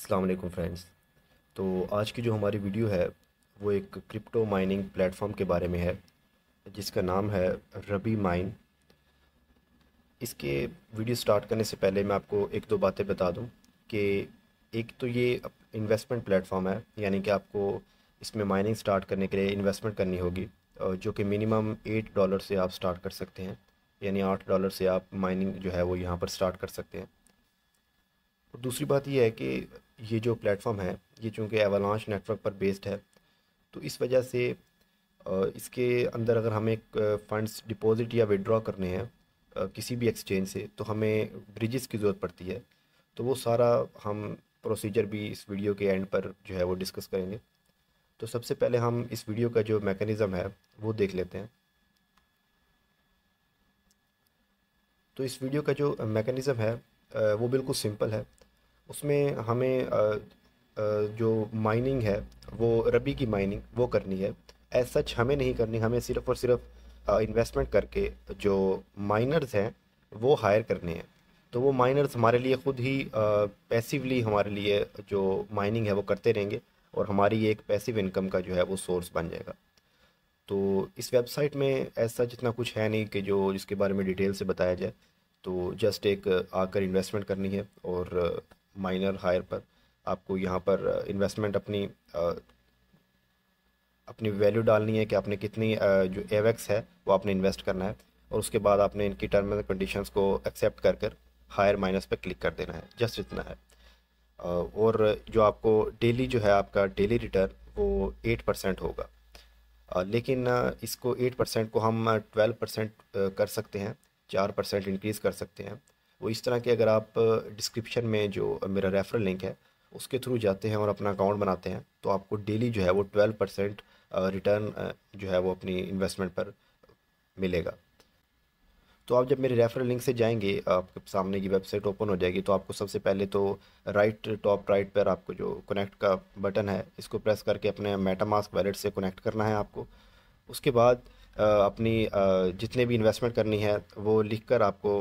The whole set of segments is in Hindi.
अस्सलाम वालेकुम फ्रेंड्स तो आज की जो हमारी वीडियो है वो एक क्रिप्टो माइनिंग प्लेटफॉर्म के बारे में है जिसका नाम है रबी माइन इसके वीडियो स्टार्ट करने से पहले मैं आपको एक दो बातें बता दूं कि एक तो ये इन्वेस्टमेंट प्लेटफॉर्म है यानी कि आपको इसमें माइनिंग स्टार्ट करने के लिए इन्वेस्टमेंट करनी होगी जो कि मिनिमम एट डॉलर से आप स्टार्ट कर सकते हैं यानी आठ डॉलर से आप माइनिंग जो है वो यहाँ पर स्टार्ट कर सकते हैं और दूसरी बात यह है कि ये जो प्लेटफॉर्म है ये चूँकि एवलॉन्च नेटवर्क पर बेस्ड है तो इस वजह से इसके अंदर अगर हमें फ़ंड्स डिपॉजिट या विड्रॉ करने हैं किसी भी एक्सचेंज से तो हमें ब्रिजेस की ज़रूरत पड़ती है तो वो सारा हम प्रोसीजर भी इस वीडियो के एंड पर जो है वो डिस्कस करेंगे तो सबसे पहले हम इस वीडियो का जो मैकेनिज़म है वो देख लेते हैं तो इस वीडियो का जो मैकेनिज़म है वो बिल्कुल सिंपल है उसमें हमें जो माइनिंग है वो रबी की माइनिंग वो करनी है एज सच हमें नहीं करनी हमें सिर्फ और सिर्फ इन्वेस्टमेंट करके जो माइनर्स हैं वो हायर करने हैं तो वो माइनर्स हमारे लिए ख़ुद ही पैसिवली हमारे लिए जो माइनिंग है वो करते रहेंगे और हमारी एक पैसिव इनकम का जो है वो सोर्स बन जाएगा तो इस वेबसाइट में ऐसा जितना कुछ है नहीं कि जो जिसके बारे में डिटेल से बताया जाए तो जस्ट एक आकर इन्वेस्टमेंट करनी है और माइनर हायर पर आपको यहाँ पर इन्वेस्टमेंट uh, अपनी uh, अपनी वैल्यू डालनी है कि आपने कितनी uh, जो एवेक्स है वो आपने इन्वेस्ट करना है और उसके बाद आपने इनकी टर्म एंड कंडीशन को एक्सेप्ट कर कर हायर माइनस पर क्लिक कर देना है जस्ट इतना है और जो आपको डेली जो है आपका डेली रिटर्न वो एट परसेंट होगा लेकिन इसको एट परसेंट को हम ट्वेल्व परसेंट कर सकते हैं चार परसेंट इनक्रीज़ कर सकते हैं वो इस तरह के अगर आप डिस्क्रिप्शन में जो मेरा रेफरल लिंक है उसके थ्रू जाते हैं और अपना अकाउंट बनाते हैं तो आपको डेली जो है वो ट्वेल्व परसेंट रिटर्न जो है वो अपनी इन्वेस्टमेंट पर मिलेगा तो आप जब मेरे रेफरल लिंक से जाएंगे आपके सामने की वेबसाइट ओपन हो जाएगी तो आपको सबसे पहले तो राइट टॉप राइट पर आपको जो कनेक्ट का बटन है इसको प्रेस करके अपने मेटामास्क वैलेट से कनेक्ट करना है आपको उसके बाद अपनी जितने भी इन्वेस्टमेंट करनी है वो लिख कर आपको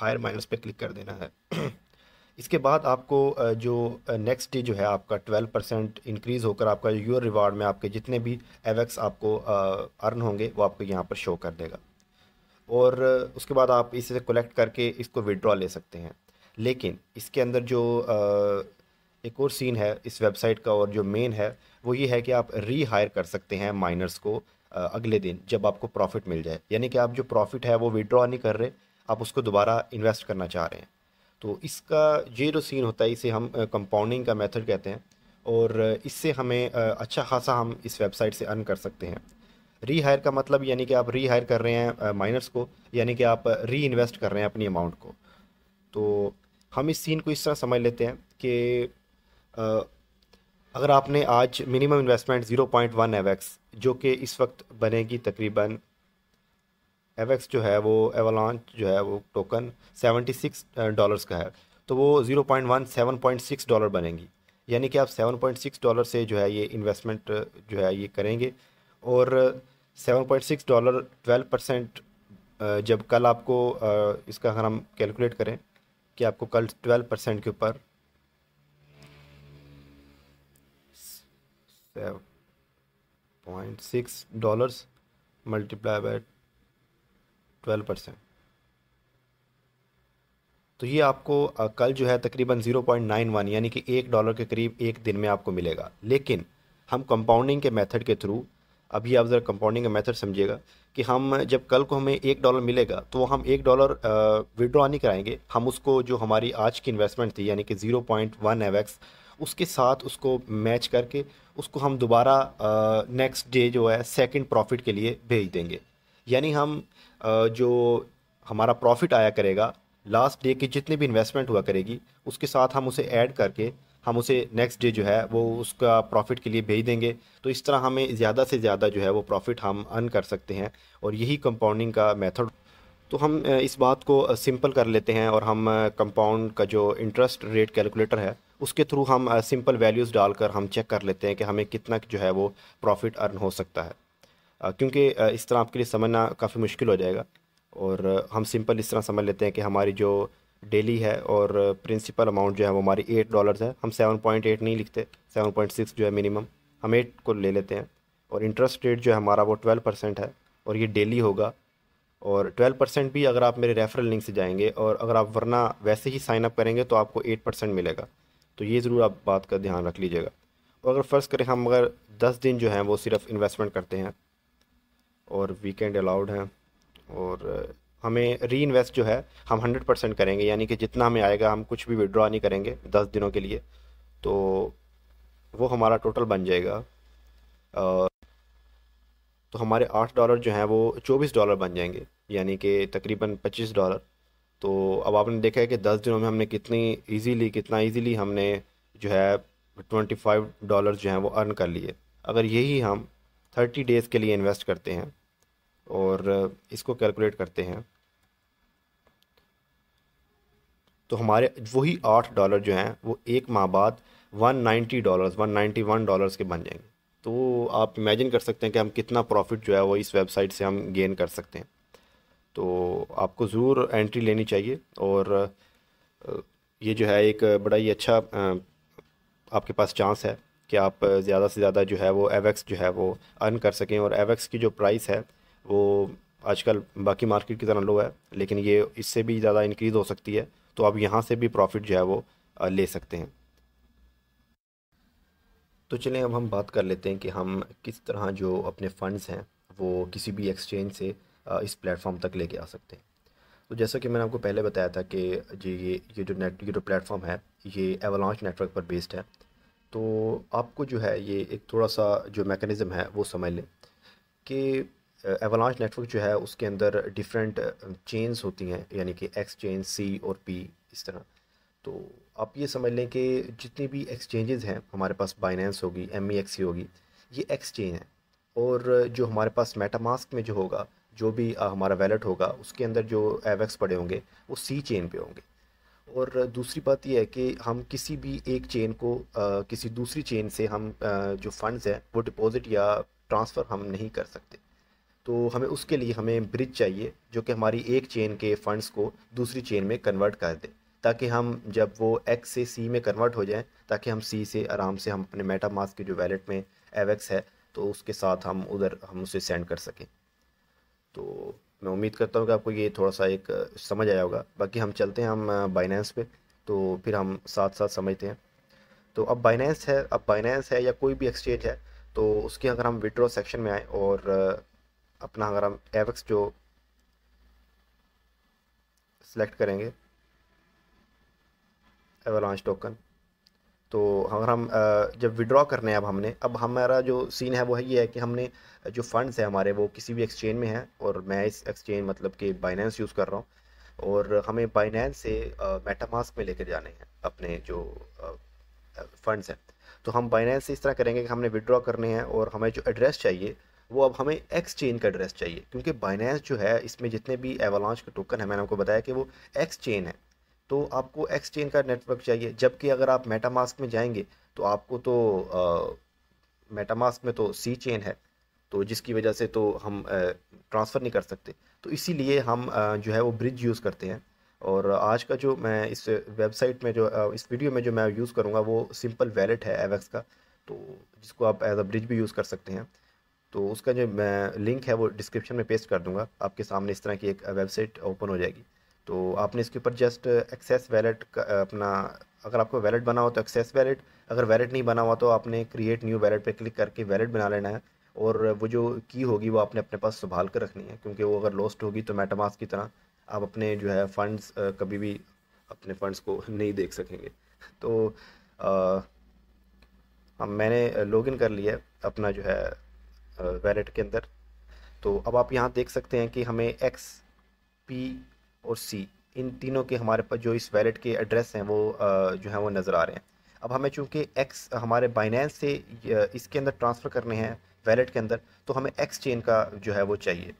हायर माइनस पे क्लिक कर देना है इसके बाद आपको जो नेक्स्ट डे जो है आपका ट्वेल्व परसेंट इंक्रीज़ होकर आपका यूर रिवार्ड में आपके जितने भी एवेक्स आपको अर्न होंगे वो आपको यहाँ पर शो कर देगा और उसके बाद आप इसे कलेक्ट करके इसको विड्रॉ ले सकते हैं लेकिन इसके अंदर जो एक और सीन है इस वेबसाइट का और जो मेन है वो ये है कि आप री हायर कर सकते हैं माइनर्स को अगले दिन जब आपको प्रॉफिट मिल जाए यानी कि आप जो प्रॉफिट है वो विड्रॉ नहीं कर रहे आप उसको दोबारा इन्वेस्ट करना चाह रहे हैं तो इसका ये जो सीन होता है इसे हम कंपाउंडिंग का मेथड कहते हैं और इससे हमें अच्छा खासा हम इस वेबसाइट से अर्न कर सकते हैं री हायर का मतलब यानी कि आप री हायर कर रहे हैं माइनर्स को यानी कि आप री इन्वेस्ट कर रहे हैं अपनी अमाउंट को तो हम इस सीन को इस तरह समझ लेते हैं कि अगर आपने आज minimum investment zero point one x जो कि इस वक्त बनेगी तकरीबन एवेक्स जो है वो एवलॉन्च जो है वो टोकन सेवेंटी सिक्स डॉलर्स का है तो वो zero point one seven point six dollar बनेगी यानी कि आप सेवन पॉइंट सिक्स डॉलर से जो है ये इन्वेस्टमेंट uh, जो है ये करेंगे और seven point six dollar twelve percent जब कल आपको uh, इसका अगर हम कैलकुलेट करें कि आपको कल ट्वेल्व परसेंट के ऊपर point six dollars multiply by twelve percent तो ये आपको कल जो है तकरीबन ज़ीरो पॉइंट नाइन वन यानी कि एक डॉलर के करीब एक दिन में आपको मिलेगा लेकिन हम कंपाउंडिंग के मेथड के थ्रू अभी आप ज़रा कंपाउंडिंग का मेथड समझिएगा कि हम जब कल को हमें एक डॉलर मिलेगा तो हम एक डॉलर विड्रॉ नहीं कराएंगे हम उसको जो हमारी आज की इन्वेस्टमेंट थी यानी कि ज़ीरो पॉइंट वन एवेक्स उसके साथ उसको मैच करके उसको हम दोबारा नेक्स्ट डे जो है सेकंड प्रॉफिट के लिए भेज देंगे यानी हम जो हमारा प्रॉफिट आया करेगा लास्ट डे की जितनी भी इन्वेस्टमेंट हुआ करेगी उसके साथ हम उसे ऐड करके हम उसे नेक्स्ट डे जो है वो उसका प्रॉफिट के लिए भेज देंगे तो इस तरह हमें ज़्यादा से ज़्यादा जो है वो प्रॉफिट हम अर्न कर सकते हैं और यही कंपाउंडिंग का मेथड तो हम इस बात को सिंपल कर लेते हैं और हम कंपाउंड का जो इंटरेस्ट रेट कैलकुलेटर है उसके थ्रू हम सिंपल वैल्यूज़ डालकर हम चेक कर लेते हैं कि हमें कितना जो है वो प्रॉफिट अर्न हो सकता है क्योंकि इस तरह आपके लिए समझना काफ़ी मुश्किल हो जाएगा और हम सिंपल इस तरह समझ लेते हैं कि हमारी जो डेली है और प्रिंसिपल अमाउंट जो है वो हमारी एट डॉलर्स है हम सेवन पॉइंट एट नहीं लिखते सेवन पॉइंट सिक्स जो है मिनिमम हम एट को ले लेते हैं और इंटरेस्ट रेट जो है हमारा वो ट्वेल्व परसेंट है और ये डेली होगा और ट्वेल्व परसेंट भी अगर आप मेरे रेफरल लिंक से जाएंगे और अगर आप वरना वैसे ही साइन अप करेंगे तो आपको एट परसेंट मिलेगा तो ये ज़रूर आप बात का ध्यान रख लीजिएगा और अगर फ़र्ज़ करें हम अगर दस दिन जो हैं वो सिर्फ इन्वेस्टमेंट करते हैं और वीकेंड अलाउड हैं और uh, हमें री इन्वेस्ट जो है हम हंड्रेड परसेंट करेंगे यानी कि जितना हमें आएगा हम कुछ भी विड्रॉ नहीं करेंगे दस दिनों के लिए तो वो हमारा टोटल बन जाएगा तो हमारे आठ डॉलर जो हैं वो चौबीस डॉलर बन जाएंगे यानी कि तकरीबन पच्चीस डॉलर तो अब आपने देखा है कि दस दिनों में हमने कितनी ईजीली कितना ईजीली हमने जो है ट्वेंटी फाइव डॉलर जो हैं वो अर्न कर लिए अगर यही हम थर्टी डेज़ के लिए इन्वेस्ट करते हैं और इसको कैलकुलेट करते हैं तो हमारे वही आठ डॉलर जो हैं वो एक माह बाद one ninety dollars one ninety one dollars के बन जाएंगे तो आप इमेजिन कर सकते हैं कि हम कितना प्रॉफिट जो है वो इस वेबसाइट से हम गेन कर सकते हैं तो आपको ज़रूर एंट्री लेनी चाहिए और ये जो है एक बड़ा ही अच्छा आपके पास चांस है कि आप ज़्यादा से ज़्यादा जो है वो एवेक्स जो है वो अर्न कर सकें और एवेक्स की जो प्राइस है वो आजकल बाकी मार्केट की तरह लो है लेकिन ये इससे भी ज़्यादा इंक्रीज़ हो सकती है तो आप यहाँ से भी प्रॉफिट जो है वो ले सकते हैं तो चलें अब हम बात कर लेते हैं कि हम किस तरह जो अपने फ़ंड्स हैं वो किसी भी एक्सचेंज से इस प्लेटफॉर्म तक लेके आ सकते हैं तो जैसा कि मैंने आपको पहले बताया था कि जी ये ये जो नेट ये जो प्लेटफॉर्म है ये एवलॉन्च नेटवर्क पर बेस्ड है तो आपको जो है ये एक थोड़ा सा जो मेकनिज़म है वो समझ लें कि एवलांच नेटवर्क जो है उसके अंदर डिफरेंट चेन्स होती हैं यानी कि एक्स चेन सी और पी इस तरह तो आप ये समझ लें कि जितनी भी एक्सचेंजेस हैं हमारे पास बाइनेंस होगी एम ई एक्सी होगी ये एक्सचेंज है और जो हमारे पास मेटामास्क में जो होगा जो भी हमारा वैलेट होगा उसके अंदर जो एवेक्स पड़े होंगे वो सी चेन पे होंगे और दूसरी बात यह है कि हम किसी भी एक चेन को आ, किसी दूसरी चेन से हम आ, जो फंड्स हैं वो डिपॉजिट या ट्रांसफ़र हम नहीं कर सकते तो हमें उसके लिए हमें ब्रिज चाहिए जो कि हमारी एक चेन के फ़ंड्स को दूसरी चेन में कन्वर्ट कर दे ताकि हम जब वो एक्स से सी में कन्वर्ट हो जाए ताकि हम सी से आराम से हम अपने मेटा के जो वैलेट में एवेक्स है तो उसके साथ हम उधर हम उसे सेंड कर सकें तो मैं उम्मीद करता हूँ कि आपको ये थोड़ा सा एक समझ आया होगा बाकी हम चलते हैं हम बाइनेंस पे तो फिर हम साथ साथ समझते हैं तो अब बाइनेंस है अब बाइनेंस है या कोई भी एक्सचेंज है तो उसके अगर हम विड्रॉ सेक्शन में आए और अपना अगर हम एवक्स जो सेलेक्ट करेंगे एवलांच टोकन तो अगर हम जब विड्रॉ करने हैं अब हमने अब हमारा जो सीन है वो है ये है कि हमने जो फंड्स है हमारे वो किसी भी एक्सचेंज में है और मैं इस एक्सचेंज मतलब कि बाइनेंस यूज़ कर रहा हूँ और हमें बाइनेंस से मेटामास्क में लेकर जाने हैं अपने जो फंड्स हैं तो हम बाइनेंस से इस तरह करेंगे कि हमने विड्रॉ करने हैं और हमें जो एड्रेस चाहिए वो अब हमें एक्सचेंज का एड्रेस चाहिए क्योंकि बाइनेंस जो है इसमें जितने भी एवलॉन्च के टोकन है मैंने आपको बताया कि वो एक्सचेंज है तो आपको एक्सचेंज का नेटवर्क चाहिए जबकि अगर आप मेटामास्क में जाएंगे तो आपको तो मेटामास्क में तो सी चेन है तो जिसकी वजह से तो हम ट्रांसफ़र नहीं कर सकते तो इसीलिए हम आ, जो है वो ब्रिज यूज़ करते हैं और आज का जो मैं इस वेबसाइट में जो इस वीडियो में जो मैं यूज़ करूँगा वो सिंपल वैलेट है एवेक्स का तो जिसको आप एज अ ब्रिज भी यूज़ कर सकते हैं तो उसका जो मैं लिंक है वो डिस्क्रिप्शन में पेस्ट कर दूंगा आपके सामने इस तरह की एक वेबसाइट ओपन हो जाएगी तो आपने इसके ऊपर जस्ट एक्सेस वैलेट अपना अगर आपको वैलेट बना हो तो एक्सेस वैलेट अगर वैलेट नहीं बना हुआ तो आपने क्रिएट न्यू वैलेट पर क्लिक करके वैलेट बना लेना है और वो जो की होगी वो आपने अपने पास संभाल कर रखनी है क्योंकि वो अगर लॉस्ट होगी तो मेटामास की तरह आप अपने जो है फंड्स कभी भी अपने फंड्स को नहीं देख सकेंगे तो अब हाँ, मैंने लॉगिन कर लिया अपना जो है वैलेट के अंदर तो अब आप यहाँ देख सकते हैं कि हमें एक्स पी और सी इन तीनों के हमारे पास जो इस वैलेट के एड्रेस हैं वो जो है वो नज़र आ रहे हैं अब हमें चूँकि एक्स हमारे बाइनेंस से इसके अंदर ट्रांसफ़र करने हैं वैलेट के अंदर तो हमें एक्स चेन का जो है वो चाहिए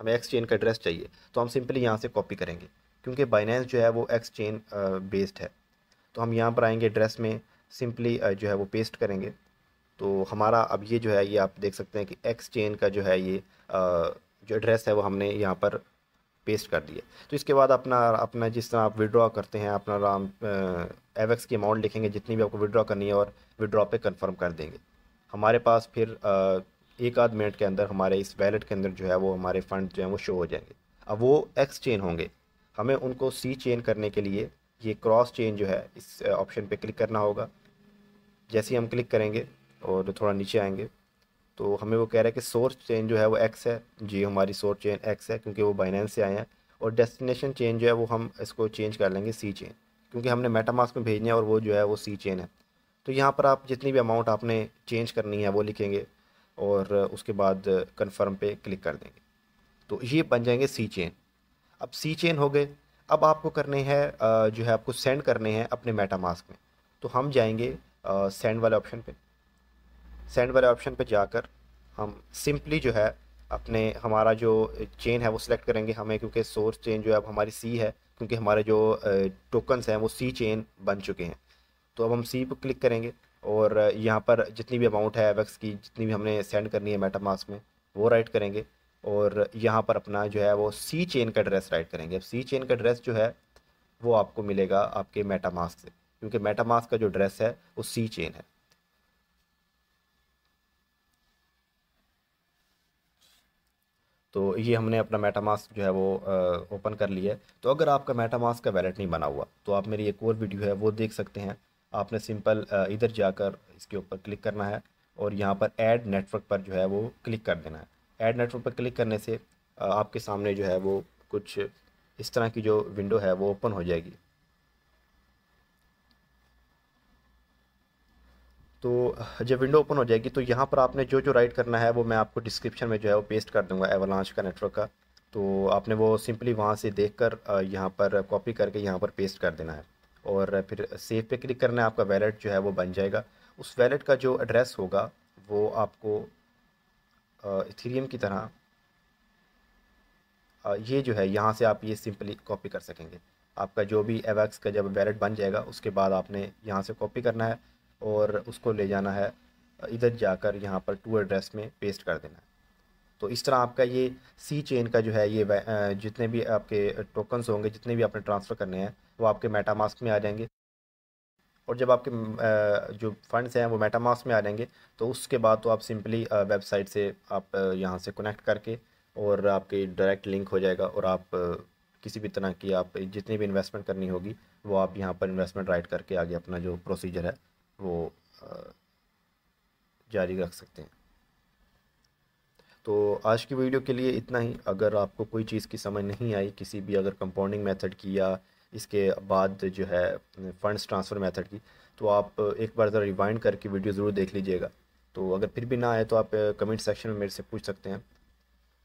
हमें एक्स चेन का एड्रेस चाहिए तो हम सिंपली यहाँ से कॉपी करेंगे क्योंकि बाइनेंस जो है वो एक्स चेन बेस्ड है तो हम यहाँ पर आएँगे एड्रेस में सिंपली जो है वो पेस्ट करेंगे तो हमारा अब ये जो है ये आप देख सकते हैं कि एक्स चेन का जो है ये जो एड्रेस है वो हमने यहाँ पर पेस्ट कर दिया तो इसके बाद अपना अपना जिस तरह आप विड्रॉ करते हैं अपना राम एवेक्स की अमाउंट लिखेंगे जितनी भी आपको विड्रॉ करनी है और विड्रॉ पे कंफर्म कर देंगे हमारे पास फिर आ, एक आध मिनट के अंदर हमारे इस वैलेट के अंदर जो है वो हमारे फ़ंड जो हैं वो शो हो जाएंगे अब वो एक्स चेन होंगे हमें उनको सी चेन करने के लिए ये क्रॉस चेन जो है इस ऑप्शन पर क्लिक करना होगा जैसे ही हम क्लिक करेंगे और थोड़ा नीचे आएंगे तो हमें वो कह रहा है कि सोर्स चेन जो है वो एक्स है जी हमारी सोर्स चेन एक्स है क्योंकि वो बाइनेंस से आए हैं और डेस्टिनेशन चेन जो है वो हम इसको चेंज कर लेंगे सी चेन क्योंकि हमने मेटामास्क में भेजना है और वो जो है वो सी चेन है तो यहाँ पर आप जितनी भी अमाउंट आपने चेंज करनी है वो लिखेंगे और उसके बाद कन्फर्म पे क्लिक कर देंगे तो ये बन जाएंगे सी चेन अब सी चेन हो गए अब आपको करने हैं जो है आपको सेंड करने हैं अपने मेटामास्क में तो हम जाएंगे सेंड वाले ऑप्शन पे सेंड वाले ऑप्शन पर जाकर हम सिंपली जो है अपने हमारा जो चेन है वो सिलेक्ट करेंगे हमें क्योंकि सोर्स चेन जो है अब हमारी सी है क्योंकि हमारे जो टोकन्स हैं वो सी चेन बन चुके हैं तो अब हम सी पर क्लिक करेंगे और यहाँ पर जितनी भी अमाउंट है एवेक्स की जितनी भी हमने सेंड करनी है मेटामास में वो राइट करेंगे और यहाँ पर अपना जो है वो सी चेन का एड्रेस राइट करेंगे अब सी चेन का एड्रेस जो है वो आपको मिलेगा आपके मेटामास्क से क्योंकि मेटामास्क का जो ड्रेस है वो सी चेन है तो ये हमने अपना मेटामास्क जो है वो ओपन कर लिया है तो अगर आपका मेटामास्क का वैलेट नहीं बना हुआ तो आप मेरी एक और वीडियो है वो देख सकते हैं आपने सिंपल इधर जाकर इसके ऊपर क्लिक करना है और यहाँ पर ऐड नेटवर्क पर जो है वो क्लिक कर देना है ऐड नेटवर्क पर क्लिक करने से आपके सामने जो है वो कुछ इस तरह की जो विंडो है वो ओपन हो जाएगी तो जब विंडो ओपन हो जाएगी तो यहाँ पर आपने जो जो राइट करना है वो मैं आपको डिस्क्रिप्शन में जो है वो पेस्ट कर दूँगा एवलांच का नेटवर्क का तो आपने वो सिंपली वहाँ से देख कर यहाँ पर कॉपी करके यहाँ पर पेस्ट कर देना है और फिर सेव पे क्लिक करना है आपका वैलेट जो है वो बन जाएगा उस वैलेट का जो एड्रेस होगा वो आपको थीरियम की तरह ये जो है यहाँ से आप ये सिंपली कॉपी कर सकेंगे आपका जो भी एवैक्स का जब वैलेट बन जाएगा उसके बाद आपने यहाँ से कॉपी करना है और उसको ले जाना है इधर जाकर यहाँ पर टू एड्रेस में पेस्ट कर देना है तो इस तरह आपका ये सी चेन का जो है ये जितने भी आपके टोकन्स होंगे जितने भी आपने ट्रांसफ़र करने हैं वो आपके मेटामास्क में आ जाएंगे और जब आपके जो फंड्स हैं वो मेटामास्क में आ जाएंगे तो उसके बाद तो आप सिंपली वेबसाइट से आप यहाँ से कनेक्ट करके और आपके डायरेक्ट लिंक हो जाएगा और आप किसी भी तरह की आप जितनी भी इन्वेस्टमेंट करनी होगी वो आप यहाँ पर इन्वेस्टमेंट राइट करके आगे अपना जो प्रोसीजर है वो जारी रख सकते हैं तो आज की वीडियो के लिए इतना ही अगर आपको कोई चीज़ की समझ नहीं आई किसी भी अगर कंपाउंडिंग मेथड की या इसके बाद जो है फंड्स ट्रांसफ़र मेथड की तो आप एक बार ज़रा रिवाइंड करके वीडियो ज़रूर देख लीजिएगा तो अगर फिर भी ना आए तो आप कमेंट सेक्शन में मेरे से पूछ सकते हैं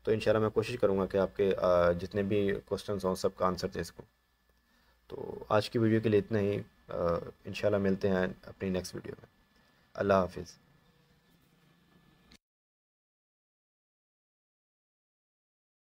तो इन मैं कोशिश करूँगा कि आपके जितने भी क्वेश्चन हों सबका आंसर दे सकूँ तो आज की वीडियो के लिए इतना ही इनशाला मिलते हैं अपनी नेक्स्ट वीडियो में अल्लाह हाफिज़